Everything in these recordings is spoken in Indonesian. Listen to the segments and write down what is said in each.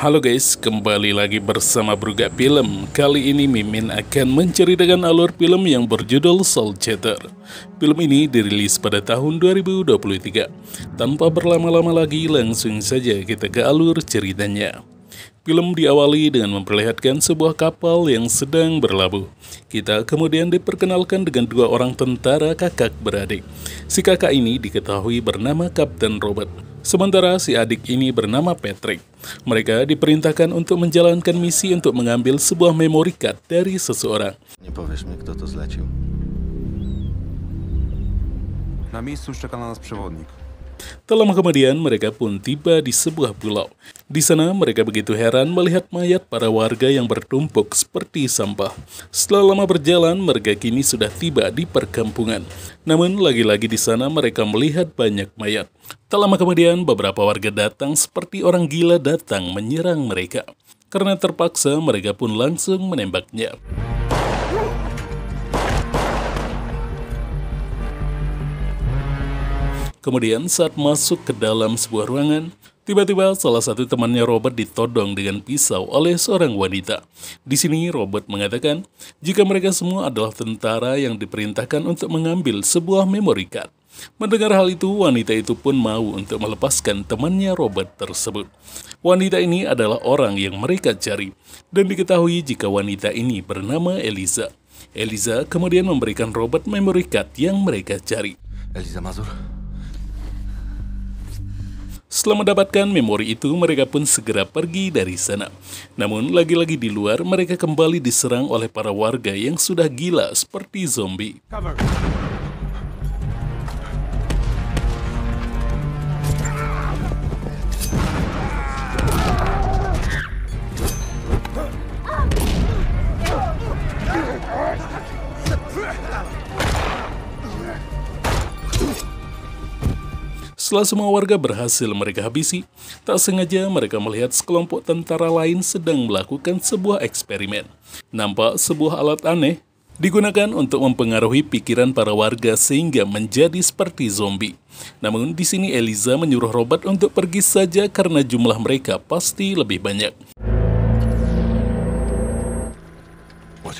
Halo guys, kembali lagi bersama Bruga Film. Kali ini Mimin akan menceritakan alur film yang berjudul Soul Chatter. Film ini dirilis pada tahun 2023. Tanpa berlama-lama lagi, langsung saja kita ke alur ceritanya. Film diawali dengan memperlihatkan sebuah kapal yang sedang berlabuh. Kita kemudian diperkenalkan dengan dua orang tentara kakak beradik. Si kakak ini diketahui bernama Kapten Robert. Sementara si adik ini bernama Patrick. Mereka diperintahkan untuk menjalankan misi untuk mengambil sebuah memori card dari seseorang. Na miejscu czeka na nas przewodnik. Tak lama kemudian, mereka pun tiba di sebuah pulau. Di sana, mereka begitu heran melihat mayat para warga yang bertumpuk seperti sampah. Setelah lama berjalan, mereka kini sudah tiba di perkampungan. Namun, lagi-lagi di sana mereka melihat banyak mayat. Tak lama kemudian, beberapa warga datang seperti orang gila datang menyerang mereka. Karena terpaksa, mereka pun langsung menembaknya. Kemudian saat masuk ke dalam sebuah ruangan, tiba-tiba salah satu temannya Robert ditodong dengan pisau oleh seorang wanita. Di sini Robert mengatakan, jika mereka semua adalah tentara yang diperintahkan untuk mengambil sebuah memory card. Mendengar hal itu, wanita itu pun mau untuk melepaskan temannya Robert tersebut. Wanita ini adalah orang yang mereka cari, dan diketahui jika wanita ini bernama Eliza. Eliza kemudian memberikan Robert memory card yang mereka cari. Eliza Mazur, setelah mendapatkan memori itu, mereka pun segera pergi dari sana. Namun, lagi-lagi di luar, mereka kembali diserang oleh para warga yang sudah gila seperti zombie. Cover. Setelah semua warga berhasil mereka habisi, tak sengaja mereka melihat sekelompok tentara lain sedang melakukan sebuah eksperimen. Nampak sebuah alat aneh digunakan untuk mempengaruhi pikiran para warga sehingga menjadi seperti zombie. Namun di sini Eliza menyuruh Robert untuk pergi saja karena jumlah mereka pasti lebih banyak.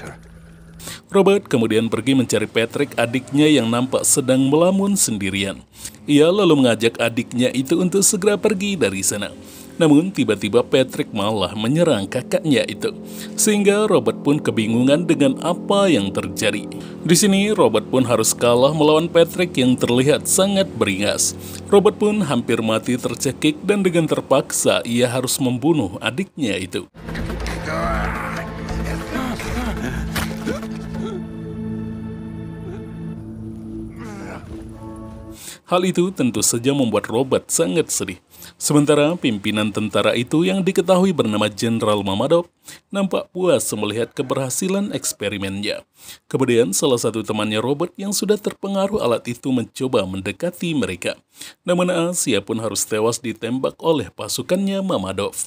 her? Robert kemudian pergi mencari Patrick adiknya yang nampak sedang melamun sendirian. Ia lalu mengajak adiknya itu untuk segera pergi dari sana. Namun tiba-tiba Patrick malah menyerang kakaknya itu. Sehingga Robert pun kebingungan dengan apa yang terjadi. Di sini Robert pun harus kalah melawan Patrick yang terlihat sangat beringas. Robert pun hampir mati tercekik dan dengan terpaksa ia harus membunuh adiknya itu. Hal itu tentu saja membuat Robert sangat sedih. Sementara pimpinan tentara itu yang diketahui bernama Jenderal Mamadov nampak puas melihat keberhasilan eksperimennya. Kemudian salah satu temannya Robert yang sudah terpengaruh alat itu mencoba mendekati mereka. Namun Asia ah, pun harus tewas ditembak oleh pasukannya Mamadov.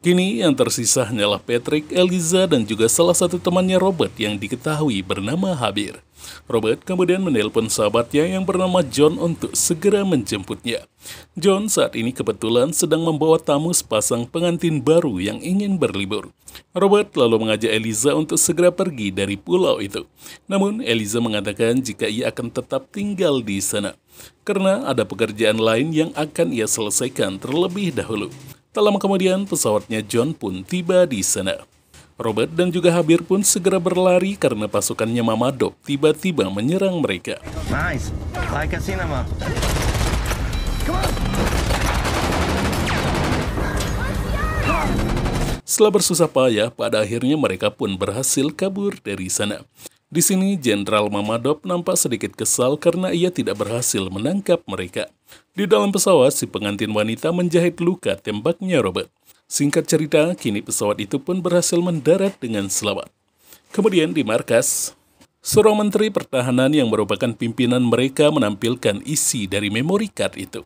Kini yang tersisa hanyalah Patrick, Eliza, dan juga salah satu temannya Robert yang diketahui bernama Habir. Robert kemudian menelpon sahabatnya yang bernama John untuk segera menjemputnya. John saat ini kebetulan sedang membawa tamu sepasang pengantin baru yang ingin berlibur. Robert lalu mengajak Eliza untuk segera pergi dari pulau itu. Namun Eliza mengatakan jika ia akan tetap tinggal di sana karena ada pekerjaan lain yang akan ia selesaikan terlebih dahulu. Tak lama kemudian, pesawatnya John pun tiba di sana. Robert dan juga Habir pun segera berlari karena pasukannya Mama Dob tiba-tiba menyerang mereka. Nice, like a cinema. Come on. Setelah bersusah payah, pada akhirnya mereka pun berhasil kabur dari sana. Di sini, Jenderal Mamadop nampak sedikit kesal karena ia tidak berhasil menangkap mereka. Di dalam pesawat, si pengantin wanita menjahit luka tembaknya Robert. Singkat cerita, kini pesawat itu pun berhasil mendarat dengan selamat. Kemudian di markas, Seorang menteri pertahanan yang merupakan pimpinan mereka menampilkan isi dari memori card itu.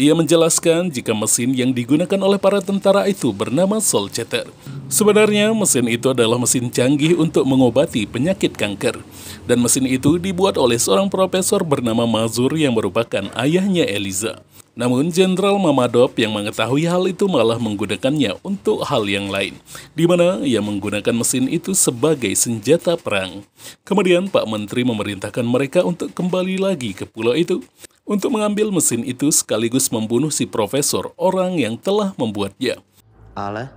Ia menjelaskan jika mesin yang digunakan oleh para tentara itu bernama Soul Chatter. Sebenarnya mesin itu adalah mesin canggih untuk mengobati penyakit kanker. Dan mesin itu dibuat oleh seorang profesor bernama Mazur yang merupakan ayahnya Eliza. Namun Jenderal Mamadov yang mengetahui hal itu malah menggunakannya untuk hal yang lain, di mana ia menggunakan mesin itu sebagai senjata perang. Kemudian Pak Menteri memerintahkan mereka untuk kembali lagi ke pulau itu untuk mengambil mesin itu sekaligus membunuh si profesor orang yang telah membuatnya. Allah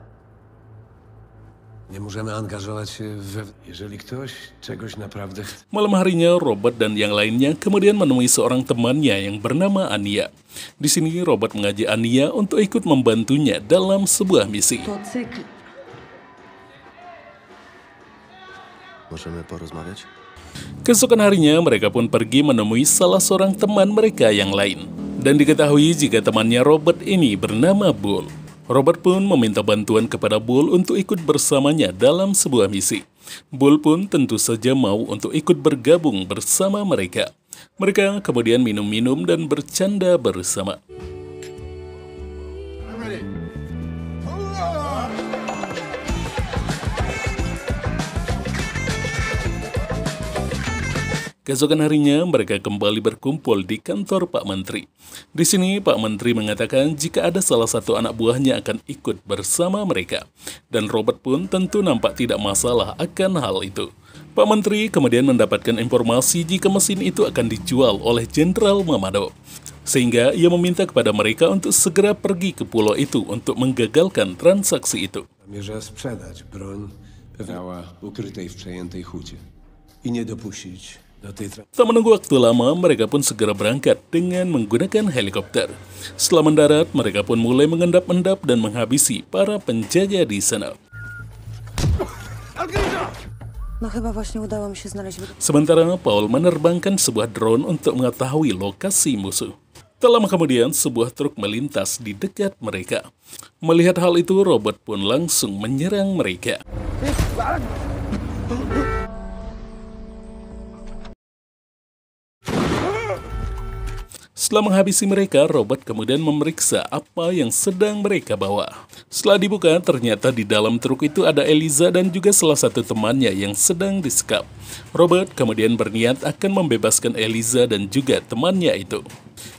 Nie możemy angażować się eh, we... Jeżeli ktoś czegoś naprawdę Malam harinya, Robert dan yang lainnya kemudian menemui seorang temannya yang bernama Ania. Di sini Robert mengajak Ania untuk ikut membantunya dalam sebuah misi. Możemy Keesokan harinya mereka pun pergi menemui salah seorang teman mereka yang lain. Dan diketahui jika temannya Robert ini bernama Bull. Robert pun meminta bantuan kepada Bull untuk ikut bersamanya dalam sebuah misi. Bull pun tentu saja mau untuk ikut bergabung bersama mereka. Mereka kemudian minum-minum dan bercanda bersama. Keesokan harinya, mereka kembali berkumpul di kantor Pak Menteri. Di sini, Pak Menteri mengatakan jika ada salah satu anak buahnya akan ikut bersama mereka. Dan Robert pun tentu nampak tidak masalah akan hal itu. Pak Menteri kemudian mendapatkan informasi jika mesin itu akan dijual oleh Jenderal Mamado. Sehingga ia meminta kepada mereka untuk segera pergi ke pulau itu untuk menggagalkan transaksi itu. Kami Tak menunggu waktu lama, mereka pun segera berangkat dengan menggunakan helikopter. Setelah mendarat, mereka pun mulai mengendap-endap dan menghabisi para penjaga di sana. Nah, Sementara Paul menerbangkan sebuah drone untuk mengetahui lokasi musuh. Tak lama kemudian, sebuah truk melintas di dekat mereka. Melihat hal itu, Robert pun langsung menyerang mereka. Eh, Setelah menghabisi mereka, Robert kemudian memeriksa apa yang sedang mereka bawa. Setelah dibuka, ternyata di dalam truk itu ada Eliza dan juga salah satu temannya yang sedang disekap. Robert kemudian berniat akan membebaskan Eliza dan juga temannya itu.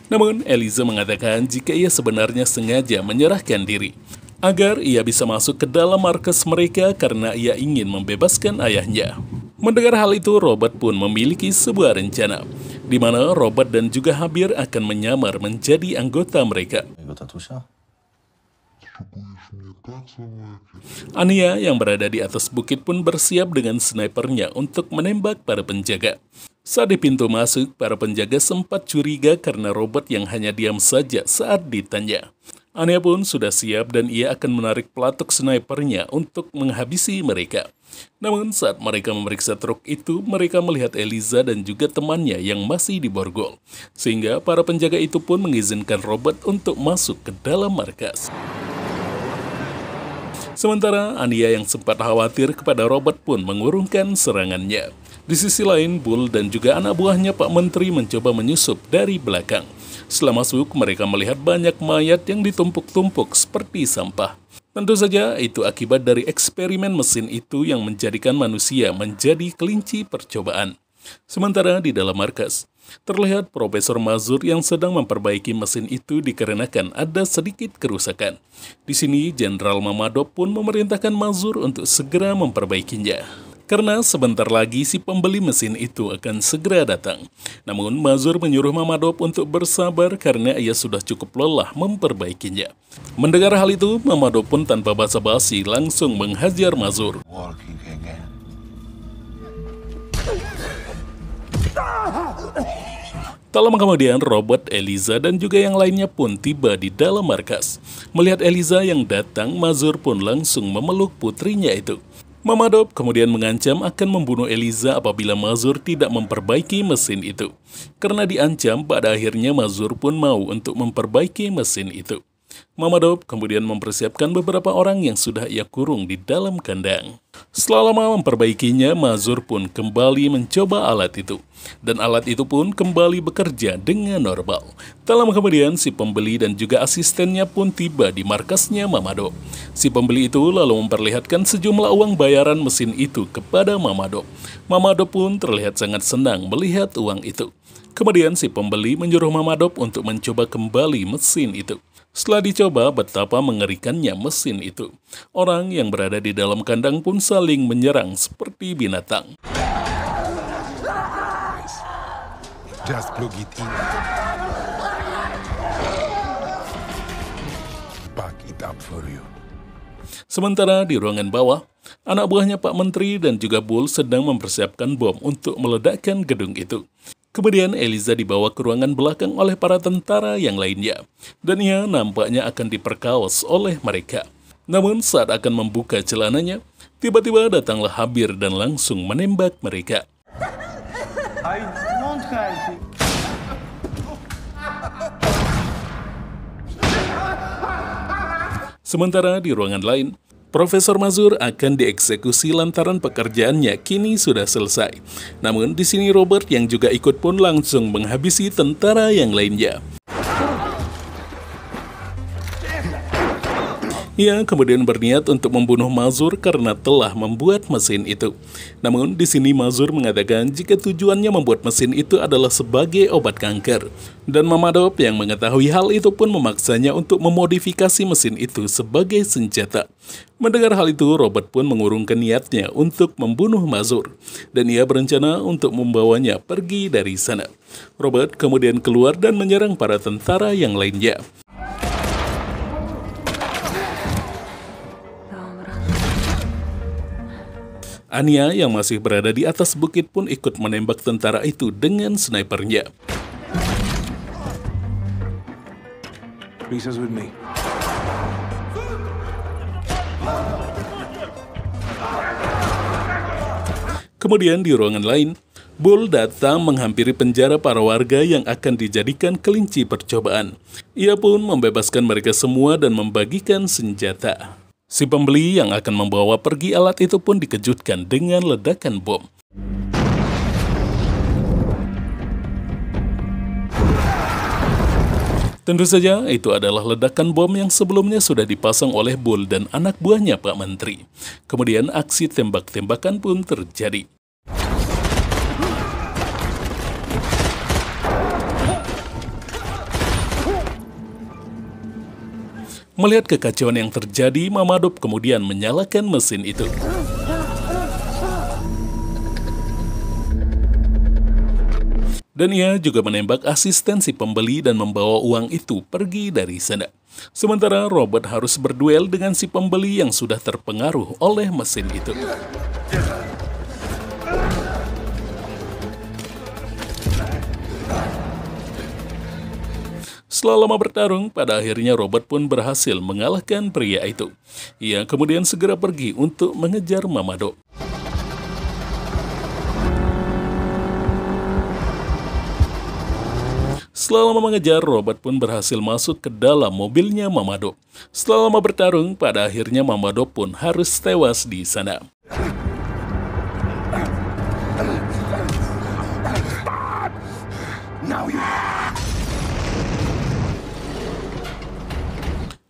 Namun, Eliza mengatakan jika ia sebenarnya sengaja menyerahkan diri agar ia bisa masuk ke dalam markas mereka karena ia ingin membebaskan ayahnya. Mendengar hal itu, Robert pun memiliki sebuah rencana, di mana Robert dan juga Habir akan menyamar menjadi anggota mereka. Ania yang berada di atas bukit pun bersiap dengan snipernya untuk menembak para penjaga. Saat di pintu masuk, para penjaga sempat curiga karena Robert yang hanya diam saja saat ditanya. Ania pun sudah siap dan ia akan menarik pelatuk snipernya untuk menghabisi mereka. Namun saat mereka memeriksa truk itu, mereka melihat Eliza dan juga temannya yang masih di borgol. Sehingga para penjaga itu pun mengizinkan Robert untuk masuk ke dalam markas. Sementara Ania yang sempat khawatir kepada Robert pun mengurungkan serangannya. Di sisi lain, Bull dan juga anak buahnya Pak Menteri mencoba menyusup dari belakang. Setelah masuk, mereka melihat banyak mayat yang ditumpuk-tumpuk seperti sampah. Tentu saja itu akibat dari eksperimen mesin itu yang menjadikan manusia menjadi kelinci percobaan. Sementara di dalam markas, terlihat Profesor Mazur yang sedang memperbaiki mesin itu dikarenakan ada sedikit kerusakan. Di sini, Jenderal Mamadov pun memerintahkan Mazur untuk segera memperbaikinya karena sebentar lagi si pembeli mesin itu akan segera datang. Namun Mazur menyuruh Mama Dop untuk bersabar karena ia sudah cukup lelah memperbaikinya. Mendengar hal itu, Mama Dop pun tanpa basa-basi langsung menghajar Mazur. Tak lama kemudian, robot Eliza, dan juga yang lainnya pun tiba di dalam markas. Melihat Eliza yang datang, Mazur pun langsung memeluk putrinya itu. Mamadov kemudian mengancam akan membunuh Eliza apabila Mazur tidak memperbaiki mesin itu. Karena diancam, pada akhirnya Mazur pun mau untuk memperbaiki mesin itu. Mamadov kemudian mempersiapkan beberapa orang yang sudah ia kurung di dalam kandang. Setelah lama memperbaikinya, Mazur pun kembali mencoba alat itu. Dan alat itu pun kembali bekerja dengan normal. Tak lama kemudian, si pembeli dan juga asistennya pun tiba di markasnya Mamadov. Si pembeli itu lalu memperlihatkan sejumlah uang bayaran mesin itu kepada Mamadov. Mamadov pun terlihat sangat senang melihat uang itu. Kemudian si pembeli menyuruh Mamadop untuk mencoba kembali mesin itu. Setelah dicoba betapa mengerikannya mesin itu, orang yang berada di dalam kandang pun saling menyerang seperti binatang. Just it up for you. Sementara di ruangan bawah, anak buahnya Pak Menteri dan juga Bull sedang mempersiapkan bom untuk meledakkan gedung itu. Kemudian Eliza dibawa ke ruangan belakang oleh para tentara yang lainnya, dan ia nampaknya akan diperkaos oleh mereka. Namun saat akan membuka celananya, tiba-tiba datanglah Habir dan langsung menembak mereka. Sementara di ruangan lain, Profesor Mazur akan dieksekusi lantaran pekerjaannya kini sudah selesai. Namun di sini Robert yang juga ikut pun langsung menghabisi tentara yang lainnya. Ia kemudian berniat untuk membunuh Mazur karena telah membuat mesin itu. Namun di sini Mazur mengatakan jika tujuannya membuat mesin itu adalah sebagai obat kanker. Dan Mamadop yang mengetahui hal itu pun memaksanya untuk memodifikasi mesin itu sebagai senjata. Mendengar hal itu, Robert pun mengurungkan niatnya untuk membunuh Mazur. Dan ia berencana untuk membawanya pergi dari sana. Robert kemudian keluar dan menyerang para tentara yang lainnya. Ania yang masih berada di atas bukit pun ikut menembak tentara itu dengan snipernya. Kemudian di ruangan lain, Bull datang menghampiri penjara para warga yang akan dijadikan kelinci percobaan. Ia pun membebaskan mereka semua dan membagikan senjata. Si pembeli yang akan membawa pergi alat itu pun dikejutkan dengan ledakan bom. Tentu saja, itu adalah ledakan bom yang sebelumnya sudah dipasang oleh Bull dan anak buahnya Pak Menteri. Kemudian aksi tembak-tembakan pun terjadi. Melihat kekacauan yang terjadi, Mamadop kemudian menyalakan mesin itu. Dan ia juga menembak asisten si pembeli dan membawa uang itu pergi dari sana. Sementara Robert harus berduel dengan si pembeli yang sudah terpengaruh oleh mesin itu. Setelah lama bertarung, pada akhirnya Robert pun berhasil mengalahkan pria itu. Ia kemudian segera pergi untuk mengejar Mamado. Setelah lama mengejar, Robert pun berhasil masuk ke dalam mobilnya Mamado. Setelah lama bertarung, pada akhirnya Mamado pun harus tewas di sana.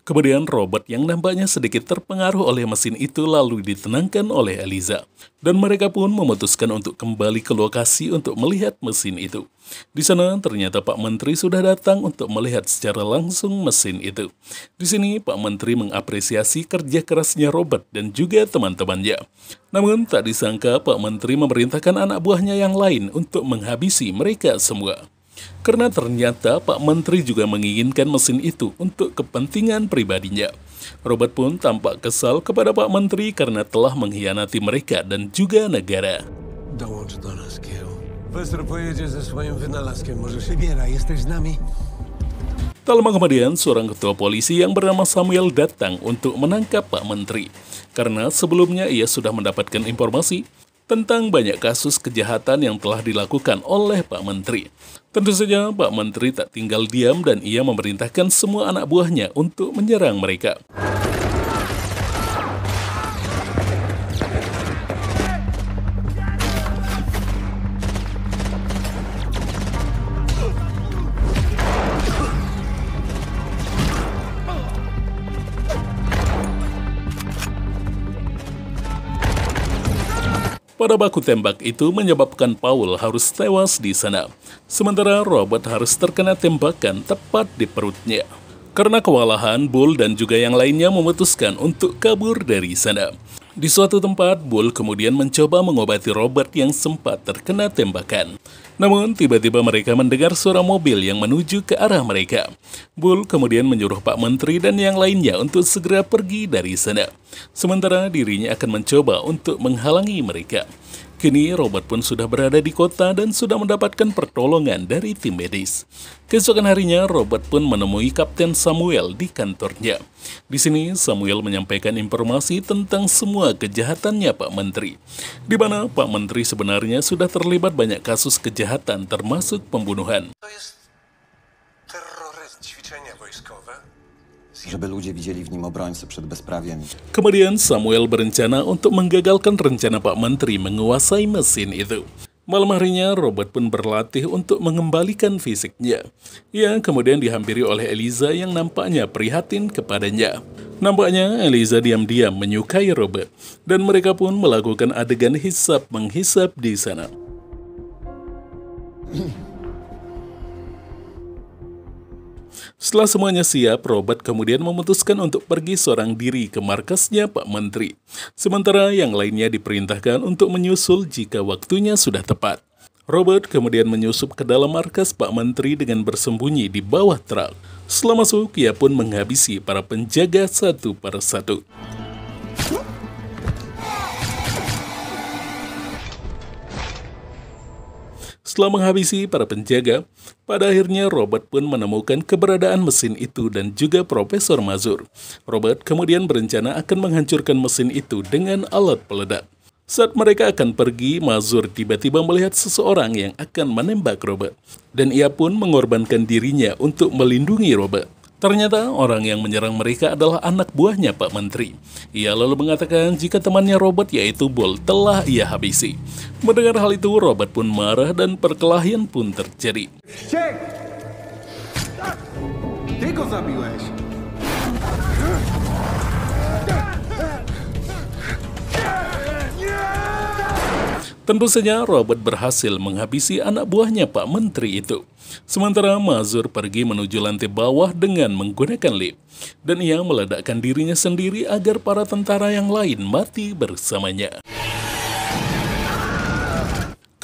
Kemudian Robert yang nampaknya sedikit terpengaruh oleh mesin itu lalu ditenangkan oleh Eliza. Dan mereka pun memutuskan untuk kembali ke lokasi untuk melihat mesin itu. Di sana ternyata Pak Menteri sudah datang untuk melihat secara langsung mesin itu. Di sini Pak Menteri mengapresiasi kerja kerasnya Robert dan juga teman-temannya. Namun tak disangka Pak Menteri memerintahkan anak buahnya yang lain untuk menghabisi mereka semua. Karena ternyata Pak Menteri juga menginginkan mesin itu untuk kepentingan pribadinya. Robert pun tampak kesal kepada Pak Menteri karena telah mengkhianati mereka dan juga negara. Tak lama kemudian, seorang ketua polisi yang bernama Samuel datang untuk menangkap Pak Menteri. Karena sebelumnya ia sudah mendapatkan informasi tentang banyak kasus kejahatan yang telah dilakukan oleh Pak Menteri. Tentu saja Pak Menteri tak tinggal diam dan ia memerintahkan semua anak buahnya untuk menyerang mereka. Pada baku tembak itu menyebabkan Paul harus tewas di sana, sementara Robert harus terkena tembakan tepat di perutnya. Karena kewalahan, Bull dan juga yang lainnya memutuskan untuk kabur dari sana. Di suatu tempat, Bull kemudian mencoba mengobati Robert yang sempat terkena tembakan. Namun, tiba-tiba mereka mendengar suara mobil yang menuju ke arah mereka. Bull kemudian menyuruh Pak Menteri dan yang lainnya untuk segera pergi dari sana. Sementara dirinya akan mencoba untuk menghalangi mereka. Kini Robert pun sudah berada di kota dan sudah mendapatkan pertolongan dari tim medis. Keesokan harinya, Robert pun menemui Kapten Samuel di kantornya. Di sini, Samuel menyampaikan informasi tentang semua kejahatannya Pak Menteri. Di mana Pak Menteri sebenarnya sudah terlibat banyak kasus kejahatan termasuk pembunuhan. Kemudian Samuel berencana untuk menggagalkan rencana Pak Menteri menguasai mesin itu. Malam harinya, Robert pun berlatih untuk mengembalikan fisiknya. Ia kemudian dihampiri oleh Eliza yang nampaknya prihatin kepadanya. Nampaknya Eliza diam-diam menyukai Robert, dan mereka pun melakukan adegan hisap-menghisap di sana. Setelah semuanya siap, Robert kemudian memutuskan untuk pergi seorang diri ke markasnya Pak Menteri. Sementara yang lainnya diperintahkan untuk menyusul jika waktunya sudah tepat. Robert kemudian menyusup ke dalam markas Pak Menteri dengan bersembunyi di bawah truk. Setelah masuk, ia pun menghabisi para penjaga satu per satu. Setelah menghabisi para penjaga, pada akhirnya Robert pun menemukan keberadaan mesin itu dan juga Profesor Mazur. Robert kemudian berencana akan menghancurkan mesin itu dengan alat peledak. Saat mereka akan pergi, Mazur tiba-tiba melihat seseorang yang akan menembak Robert. Dan ia pun mengorbankan dirinya untuk melindungi Robert. Ternyata orang yang menyerang mereka adalah anak buahnya Pak Menteri. Ia lalu mengatakan jika temannya Robert yaitu Bol telah ia habisi. Mendengar hal itu, Robert pun marah dan perkelahian pun terjadi. Tentu saja Robert berhasil menghabisi anak buahnya Pak Menteri itu. Sementara Mazur pergi menuju lantai bawah dengan menggunakan lift. Dan ia meledakkan dirinya sendiri agar para tentara yang lain mati bersamanya.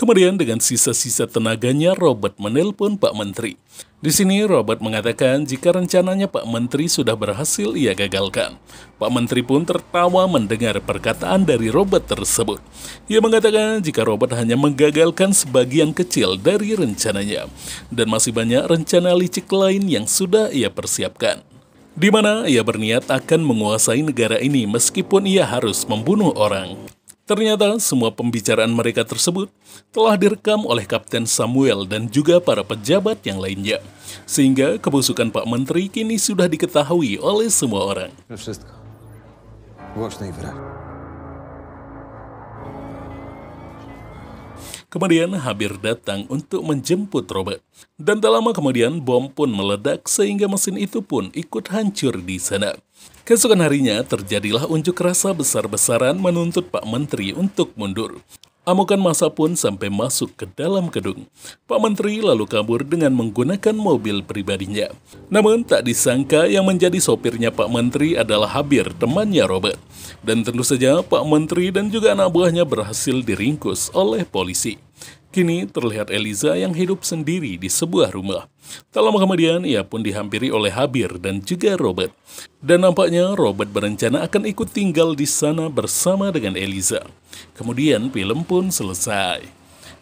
Kemudian dengan sisa-sisa tenaganya, Robert menelpon Pak Menteri. Di sini Robert mengatakan jika rencananya Pak Menteri sudah berhasil ia gagalkan. Pak Menteri pun tertawa mendengar perkataan dari Robert tersebut. Ia mengatakan jika Robert hanya menggagalkan sebagian kecil dari rencananya dan masih banyak rencana licik lain yang sudah ia persiapkan. Di mana ia berniat akan menguasai negara ini meskipun ia harus membunuh orang. Ternyata semua pembicaraan mereka tersebut telah direkam oleh Kapten Samuel dan juga para pejabat yang lainnya. Sehingga kebusukan Pak Menteri kini sudah diketahui oleh semua orang. Kemudian Habir datang untuk menjemput Robert. Dan tak lama kemudian bom pun meledak sehingga mesin itu pun ikut hancur di sana. Keesokan harinya terjadilah unjuk rasa besar-besaran menuntut Pak Menteri untuk mundur. Amukan masa pun sampai masuk ke dalam gedung. Pak Menteri lalu kabur dengan menggunakan mobil pribadinya. Namun tak disangka yang menjadi sopirnya Pak Menteri adalah Habir, temannya Robert. Dan tentu saja Pak Menteri dan juga anak buahnya berhasil diringkus oleh polisi. Kini terlihat Eliza yang hidup sendiri di sebuah rumah. Tak lama kemudian, ia pun dihampiri oleh Habir dan juga Robert. Dan nampaknya Robert berencana akan ikut tinggal di sana bersama dengan Eliza. Kemudian film pun selesai.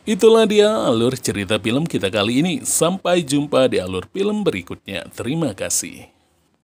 Itulah dia alur cerita film kita kali ini. Sampai jumpa di alur film berikutnya. Terima kasih.